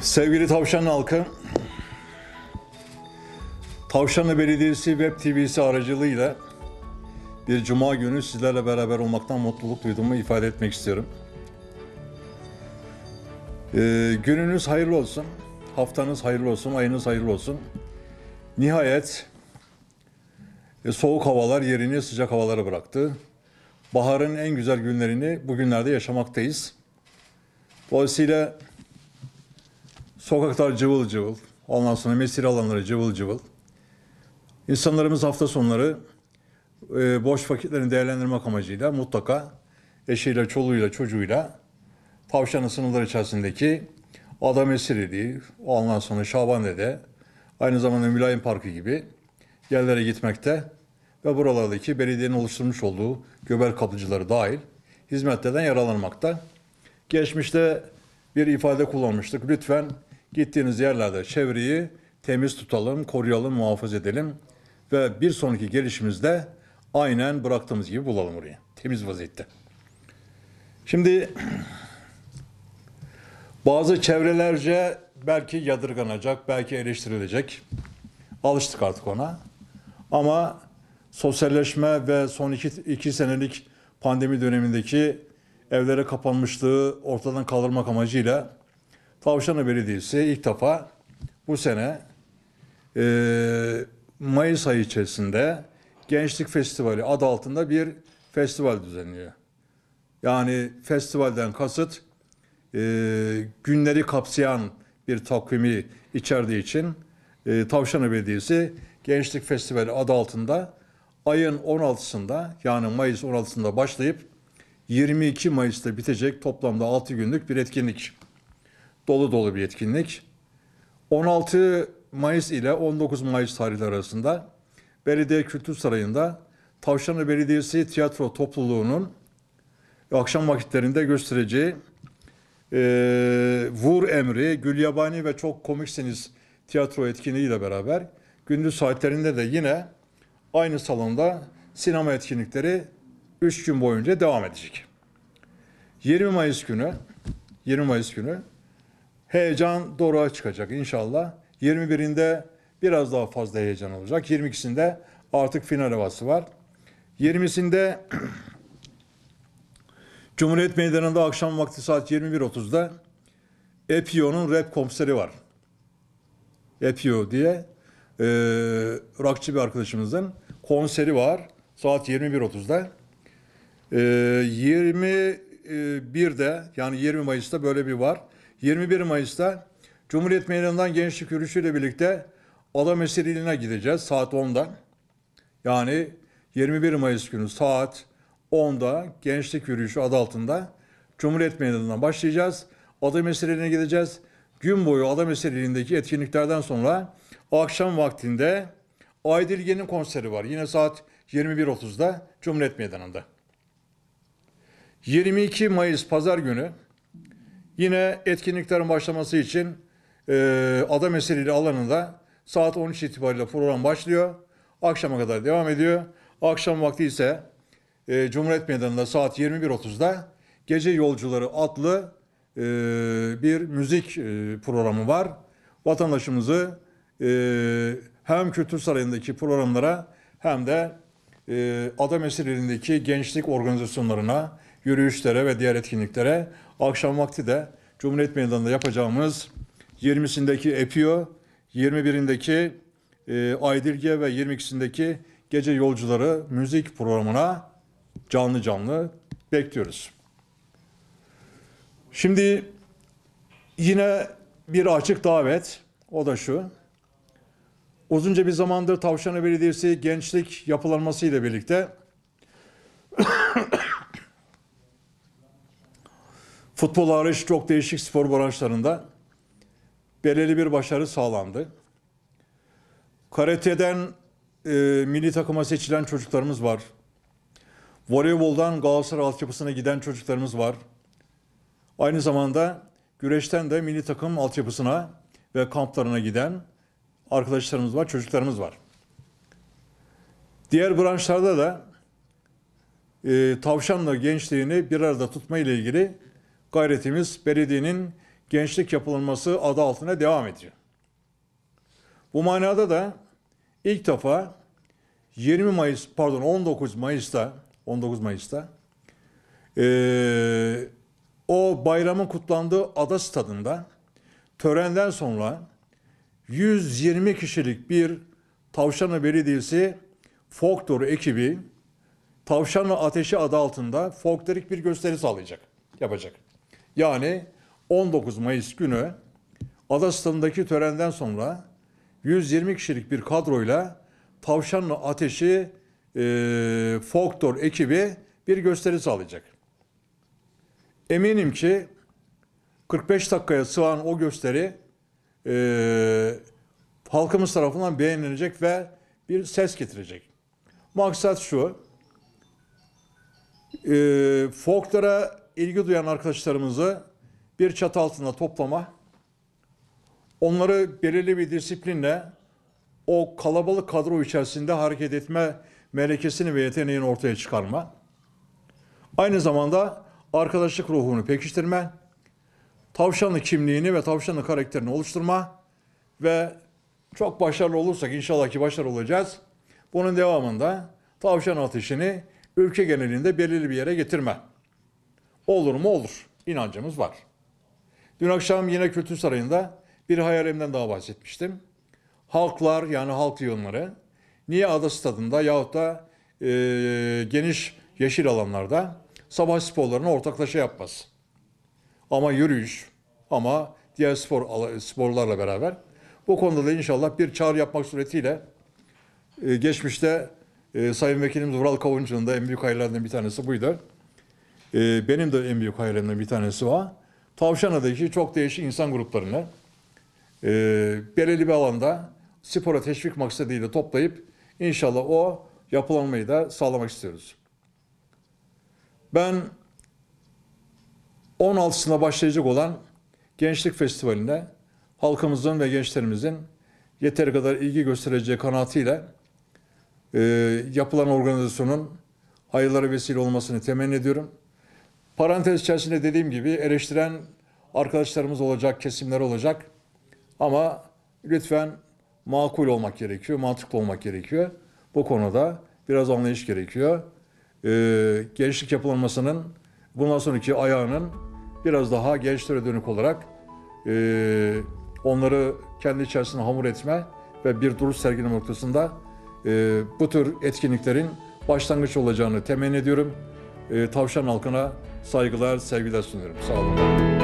Sevgili Tavşan halkı, Tavşanlı Belediyesi Web TV'si aracılığıyla bir cuma günü sizlerle beraber olmaktan mutluluk duyduğumu ifade etmek istiyorum. Ee, gününüz hayırlı olsun, haftanız hayırlı olsun, ayınız hayırlı olsun. Nihayet e, soğuk havalar yerini sıcak havalara bıraktı. Baharın en güzel günlerini bugünlerde yaşamaktayız. Dolayısıyla Sokaklar cıvıl cıvıl. Ondan sonra mesire alanları cıvıl cıvıl. İnsanlarımız hafta sonları e, boş vakitlerini değerlendirmek amacıyla mutlaka eşiyle, çoluğuyla, çocuğuyla tavşanın sınırları içerisindeki Adam Esiriliği, ondan sonra Şabande'de, aynı zamanda Mülayim Parkı gibi yerlere gitmekte ve buralardaki belediyenin oluşturmuş olduğu göbel kapıcıları dahil hizmetlerden yararlanmakta. Geçmişte bir ifade kullanmıştık. Lütfen Gittiğiniz yerlerde çevreyi temiz tutalım, koruyalım, muhafaza edelim ve bir sonraki gelişimizde aynen bıraktığımız gibi bulalım orayı. Temiz vaziyette. Şimdi bazı çevrelerce belki yadırganacak, belki eleştirilecek. Alıştık artık ona. Ama sosyalleşme ve son iki, iki senelik pandemi dönemindeki evlere kapanmışlığı ortadan kaldırmak amacıyla Tavşanlı Belediyesi ilk defa bu sene e, Mayıs ayı içerisinde Gençlik Festivali adı altında bir festival düzenliyor. Yani festivalden kasıt e, günleri kapsayan bir takvimi içerdiği için e, Tavşanlı Belediyesi Gençlik Festivali adı altında ayın 16'sında yani Mayıs 16'sında başlayıp 22 Mayıs'ta bitecek toplamda 6 günlük bir etkinlik dolu dolu bir etkinlik. 16 Mayıs ile 19 Mayıs tarihleri arasında Belediye Kültür Sarayı'nda Tavşanlı Belediyesi Tiyatro Topluluğu'nun akşam vakitlerinde göstereceği e, Vur Emri, Gül Yabani ve Çok Komiksiniz tiyatro etkinliğiyle beraber gündüz saatlerinde de yine aynı salonda sinema etkinlikleri 3 gün boyunca devam edecek. 20 Mayıs günü 20 Mayıs günü heyecan doğruğa çıkacak inşallah. 21'inde biraz daha fazla heyecan olacak. 22'sinde artık final havası var. 20'sinde Cumhuriyet Meydanı'nda akşam vakti saat 21.30'da Epio'nun rap konseri var. Epio diye e, rockçı bir arkadaşımızın konseri var. Saat 21.30'da. E, 20 ee, bir de yani 20 Mayıs'ta böyle bir var. 21 Mayıs'ta Cumhuriyet Meydanı'ndan gençlik yürüyüşüyle birlikte Ada iline gideceğiz saat 10'da. Yani 21 Mayıs günü saat 10'da gençlik yürüyüşü adı altında Cumhuriyet Meydanı'ndan başlayacağız. Ada iline gideceğiz. Gün boyu Ada ilindeki etkinliklerden sonra akşam vaktinde Aydilge'nin konseri var. Yine saat 21.30'da Cumhuriyet Meydanı'nda. 22 Mayıs Pazar günü yine etkinliklerin başlaması için e, Adam Eseri'li alanında saat 13 itibariyle program başlıyor. Akşama kadar devam ediyor. Akşam vakti ise e, Cumhuriyet Meydanı'nda saat 21.30'da Gece Yolcuları adlı e, bir müzik e, programı var. Vatandaşımızı e, hem Kültür Sarayı'ndaki programlara hem de e, Adam Esirlerindeki gençlik organizasyonlarına, yürüyüşlere ve diğer etkinliklere. Akşam vakti de Cumhuriyet Meydanı'nda yapacağımız 20'sindeki EPIO, 21'indeki e, Aydilge ve 22'sindeki Gece Yolcuları müzik programına canlı canlı bekliyoruz. Şimdi yine bir açık davet o da şu. Uzunca bir zamandır Tavşanı Belediyesi gençlik yapılanması ile birlikte Futbol hariç çok değişik spor branşlarında belirli bir başarı sağlandı. Karate'den e, milli takıma seçilen çocuklarımız var. Voleyboldan Galatasaray altyapısına giden çocuklarımız var. Aynı zamanda güreşten de milli takım altyapısına ve kamplarına giden arkadaşlarımız var, çocuklarımız var. Diğer branşlarda da e, tavşanla gençliğini bir arada tutma ile ilgili gayretimiz belediyenin gençlik yapılanması adı altına devam ediyor. Bu manada da ilk defa 20 Mayıs pardon 19 Mayıs'ta 19 Mayıs'ta ee, o bayramın kutlandığı ada stadında törenden sonra 120 kişilik bir Tavşanlı Belediyesi Folkdor ekibi Tavşanlı Ateşi adı altında folklorik bir gösteri sağlayacak, yapacak. Yani 19 Mayıs günü Adastan'daki törenden sonra 120 kişilik bir kadroyla Tavşanlı Ateşi e, Folktor ekibi bir gösteri sağlayacak. Eminim ki 45 dakikaya sığan o gösteri e, halkımız tarafından beğenilecek ve bir ses getirecek. Maksat şu, e, folklara ilgi duyan arkadaşlarımızı bir çatı altında toplama, onları belirli bir disiplinle o kalabalık kadro içerisinde hareket etme melekesini ve yeteneğini ortaya çıkarma, aynı zamanda arkadaşlık ruhunu pekiştirme, tavşanlı kimliğini ve tavşanlı karakterini oluşturma ve çok başarılı olursak inşallah ki başarılı olacağız. Bunun devamında tavşan ateşini ülke genelinde belirli bir yere getirme. Olur mu olur. İnancımız var. Dün akşam yine Kültür Sarayı'nda bir hayalimden daha bahsetmiştim. Halklar yani halk yığınları niye ada stadında yahut da e, geniş yeşil alanlarda sabah sporlarını ortaklaşa yapmaz. Ama yürüyüş ama diğer spor sporlarla beraber bu konuda da inşallah bir çağrı yapmak suretiyle e, geçmişte e, Sayın Vekilimiz Vural Kavuncu'nun da en büyük hayallerinden bir tanesi buydu. E, benim de en büyük hayalimden bir tanesi o. Tavşanadaki çok değişik insan gruplarını e, belirli bir alanda spora teşvik maksadıyla toplayıp inşallah o yapılanmayı da sağlamak istiyoruz. Ben 16'sına başlayacak olan Gençlik Festivali'nde halkımızın ve gençlerimizin yeteri kadar ilgi göstereceği kanaatiyle e, yapılan organizasyonun hayırlara vesile olmasını temenni ediyorum. Parantez içerisinde dediğim gibi eleştiren arkadaşlarımız olacak, kesimler olacak. Ama lütfen makul olmak gerekiyor, mantıklı olmak gerekiyor. Bu konuda biraz anlayış gerekiyor. Ee, gençlik yapılanmasının bundan sonraki ayağının biraz daha gençlere dönük olarak e, onları kendi içerisinde hamur etme ve bir duruş sergileme noktasında e, bu tür etkinliklerin başlangıç olacağını temenni ediyorum. E, tavşan halkına saygılar, sevgiler sunuyorum. Sağ olun.